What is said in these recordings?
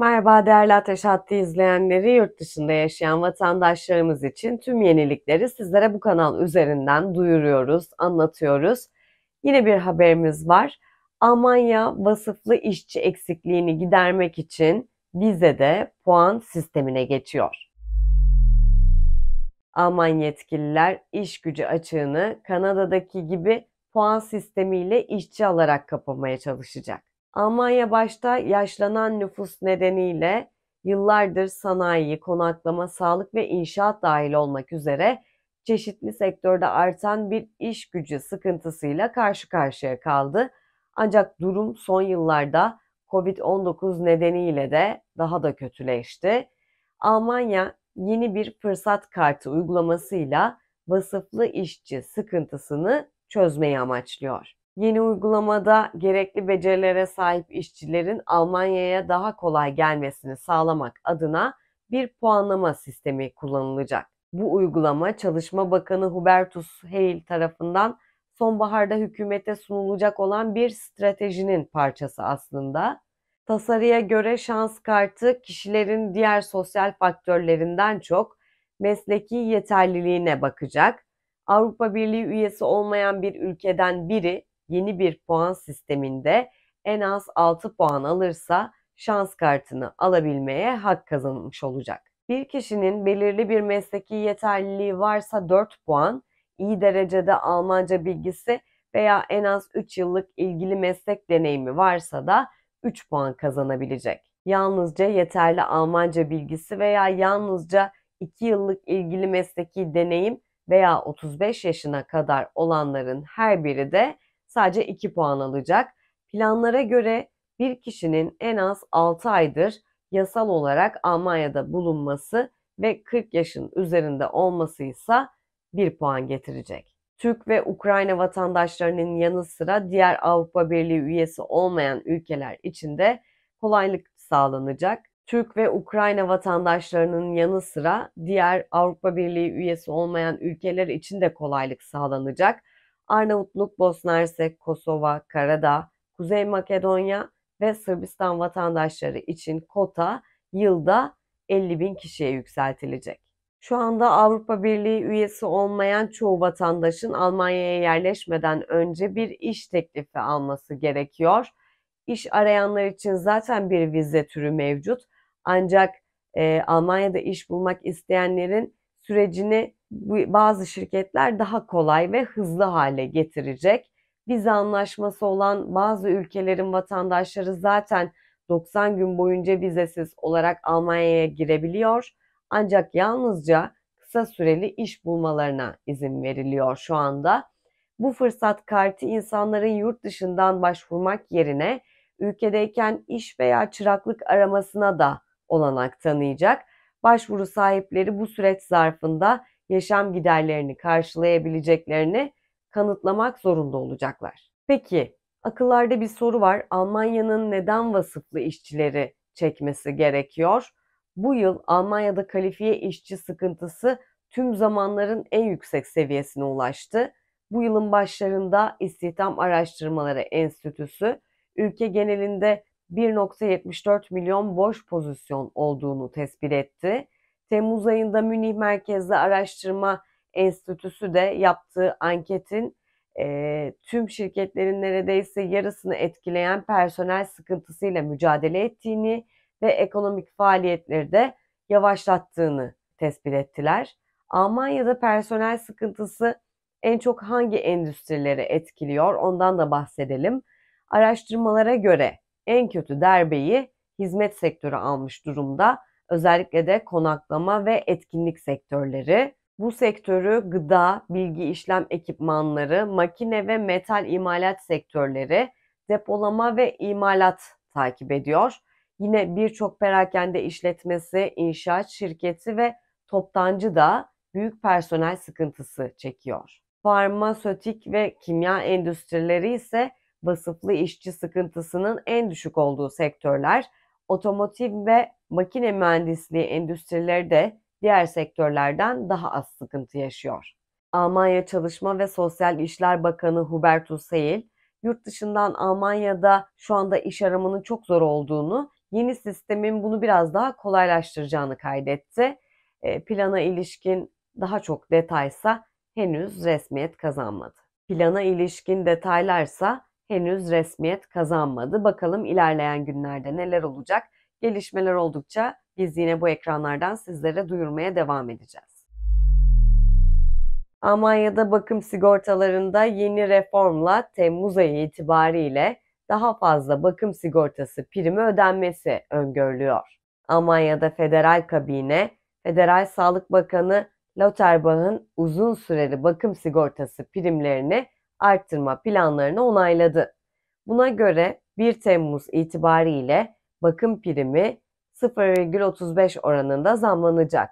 Merhaba değerli Ateş Hattı izleyenleri, yurt dışında yaşayan vatandaşlarımız için tüm yenilikleri sizlere bu kanal üzerinden duyuruyoruz, anlatıyoruz. Yine bir haberimiz var. Almanya vasıflı işçi eksikliğini gidermek için vizede puan sistemine geçiyor. Alman yetkililer iş gücü açığını Kanada'daki gibi puan sistemiyle işçi alarak kapamaya çalışacak. Almanya başta yaşlanan nüfus nedeniyle yıllardır sanayi, konaklama, sağlık ve inşaat dahil olmak üzere çeşitli sektörde artan bir iş gücü sıkıntısıyla karşı karşıya kaldı. Ancak durum son yıllarda COVID-19 nedeniyle de daha da kötüleşti. Almanya yeni bir fırsat kartı uygulamasıyla vasıflı işçi sıkıntısını çözmeyi amaçlıyor. Yeni uygulamada gerekli becerilere sahip işçilerin Almanya'ya daha kolay gelmesini sağlamak adına bir puanlama sistemi kullanılacak. Bu uygulama Çalışma Bakanı Hubertus Heil tarafından sonbaharda hükümete sunulacak olan bir stratejinin parçası aslında. Tasarıya göre şans kartı kişilerin diğer sosyal faktörlerinden çok mesleki yeterliliğine bakacak. Avrupa Birliği üyesi olmayan bir ülkeden biri yeni bir puan sisteminde en az 6 puan alırsa şans kartını alabilmeye hak kazanmış olacak. Bir kişinin belirli bir mesleki yeterliliği varsa 4 puan, iyi derecede Almanca bilgisi veya en az 3 yıllık ilgili meslek deneyimi varsa da 3 puan kazanabilecek. Yalnızca yeterli Almanca bilgisi veya yalnızca 2 yıllık ilgili mesleki deneyim veya 35 yaşına kadar olanların her biri de sadece 2 puan alacak. Planlara göre bir kişinin en az 6 aydır yasal olarak Almanya'da bulunması ve 40 yaşın üzerinde olması ise 1 puan getirecek. Türk ve Ukrayna vatandaşlarının yanı sıra diğer Avrupa Birliği üyesi olmayan ülkeler için de kolaylık sağlanacak. Türk ve Ukrayna vatandaşlarının yanı sıra diğer Avrupa Birliği üyesi olmayan ülkeler için de kolaylık sağlanacak. Arnavutluk, Bosna Hersek, Kosova, Karadağ, Kuzey Makedonya ve Sırbistan vatandaşları için kota yılda 50 bin kişiye yükseltilecek. Şu anda Avrupa Birliği üyesi olmayan çoğu vatandaşın Almanya'ya yerleşmeden önce bir iş teklifi alması gerekiyor. İş arayanlar için zaten bir vize türü mevcut. Ancak e, Almanya'da iş bulmak isteyenlerin sürecini bazı şirketler daha kolay ve hızlı hale getirecek. Vize anlaşması olan bazı ülkelerin vatandaşları zaten 90 gün boyunca vizesiz olarak Almanya'ya girebiliyor. Ancak yalnızca kısa süreli iş bulmalarına izin veriliyor şu anda. Bu fırsat kartı insanların yurt dışından başvurmak yerine ülkedeyken iş veya çıraklık aramasına da olanak tanıyacak. Başvuru sahipleri bu süreç zarfında yaşam giderlerini karşılayabileceklerini kanıtlamak zorunda olacaklar. Peki akıllarda bir soru var. Almanya'nın neden vasıflı işçileri çekmesi gerekiyor? Bu yıl Almanya'da kalifiye işçi sıkıntısı tüm zamanların en yüksek seviyesine ulaştı. Bu yılın başlarında İstihdam Araştırmaları Enstitüsü ülke genelinde 1.74 milyon boş pozisyon olduğunu tespit etti. Temmuz ayında Münih Merkezli Araştırma Enstitüsü de yaptığı anketin e, tüm şirketlerin neredeyse yarısını etkileyen personel sıkıntısıyla mücadele ettiğini ve ekonomik faaliyetleri de yavaşlattığını tespit ettiler. Almanya'da personel sıkıntısı en çok hangi endüstrileri etkiliyor ondan da bahsedelim. Araştırmalara göre en kötü derbeyi hizmet sektörü almış durumda. Özellikle de konaklama ve etkinlik sektörleri. Bu sektörü gıda, bilgi işlem ekipmanları, makine ve metal imalat sektörleri, depolama ve imalat takip ediyor. Yine birçok perakende işletmesi, inşaat şirketi ve toptancı da büyük personel sıkıntısı çekiyor. Farmasötik ve kimya endüstrileri ise vasıflı işçi sıkıntısının en düşük olduğu sektörler. Otomotiv ve makine mühendisliği endüstrileri de diğer sektörlerden daha az sıkıntı yaşıyor. Almanya Çalışma ve Sosyal İşler Bakanı Hubertus Seyil, yurt dışından Almanya'da şu anda iş aramanın çok zor olduğunu, yeni sistemin bunu biraz daha kolaylaştıracağını kaydetti. E, plana ilişkin daha çok detaysa henüz resmiyet kazanmadı. Plana ilişkin detaylarsa henüz resmiyet kazanmadı. Bakalım ilerleyen günlerde neler olacak? Gelişmeler oldukça biz yine bu ekranlardan sizlere duyurmaya devam edeceğiz. Almanya'da bakım sigortalarında yeni reformla Temmuz ayı itibariyle daha fazla bakım sigortası primi ödenmesi öngörülüyor. Almanya'da federal kabine, Federal Sağlık Bakanı Lauterbach'ın uzun süreli bakım sigortası primlerini arttırma planlarını onayladı. Buna göre 1 Temmuz itibariyle bakım primi 0,35 oranında zamlanacak.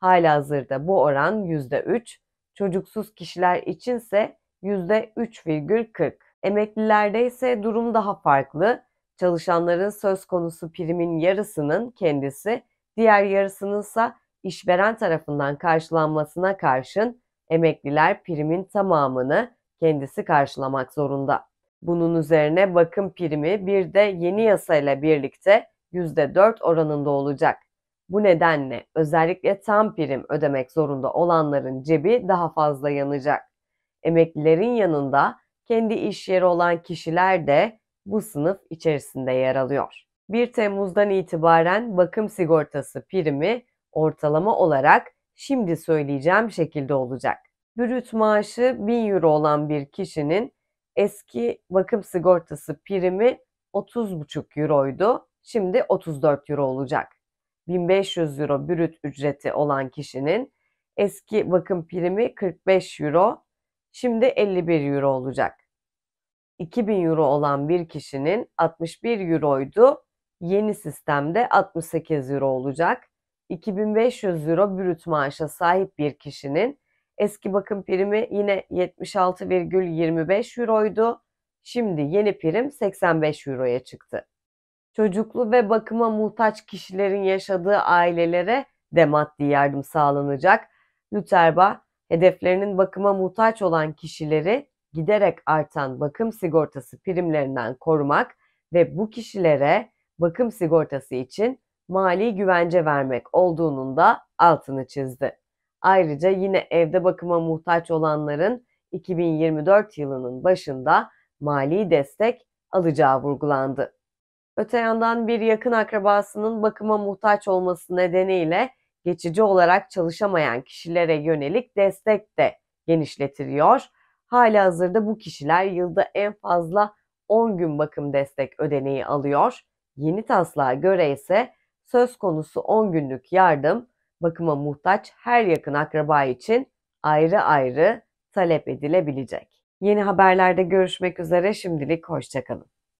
hazırda bu oran %3, çocuksuz kişiler içinse %3,40. Emeklilerde ise durum daha farklı. Çalışanların söz konusu primin yarısının kendisi, diğer yarısının ise işveren tarafından karşılanmasına karşın emekliler primin tamamını kendisi karşılamak zorunda. Bunun üzerine bakım primi bir de yeni yasayla birlikte %4 oranında olacak. Bu nedenle özellikle tam prim ödemek zorunda olanların cebi daha fazla yanacak. Emeklilerin yanında kendi iş yeri olan kişiler de bu sınıf içerisinde yer alıyor. 1 Temmuz'dan itibaren bakım sigortası primi ortalama olarak şimdi söyleyeceğim şekilde olacak. Brüt maaşı 1000 euro olan bir kişinin eski bakım sigortası primi 30,5 euroydu. Şimdi 34 euro olacak. 1500 euro brüt ücreti olan kişinin eski bakım primi 45 euro, şimdi 51 euro olacak. 2000 euro olan bir kişinin 61 euroydu. Yeni sistemde 68 euro olacak. 2500 euro brüt maaşa sahip bir kişinin Eski bakım primi yine 76,25 euroydu. Şimdi yeni prim 85 euroya çıktı. Çocuklu ve bakıma muhtaç kişilerin yaşadığı ailelere de maddi yardım sağlanacak. Lüterba, hedeflerinin bakıma muhtaç olan kişileri giderek artan bakım sigortası primlerinden korumak ve bu kişilere bakım sigortası için mali güvence vermek olduğunun da altını çizdi. Ayrıca yine evde bakıma muhtaç olanların 2024 yılının başında mali destek alacağı vurgulandı. Öte yandan bir yakın akrabasının bakıma muhtaç olması nedeniyle geçici olarak çalışamayan kişilere yönelik destek de genişletiliyor. Hali hazırda bu kişiler yılda en fazla 10 gün bakım destek ödeneği alıyor. Yeni taslağa göre ise söz konusu 10 günlük yardım bakıma muhtaç her yakın akraba için ayrı ayrı talep edilebilecek. Yeni haberlerde görüşmek üzere şimdilik hoşçakalın.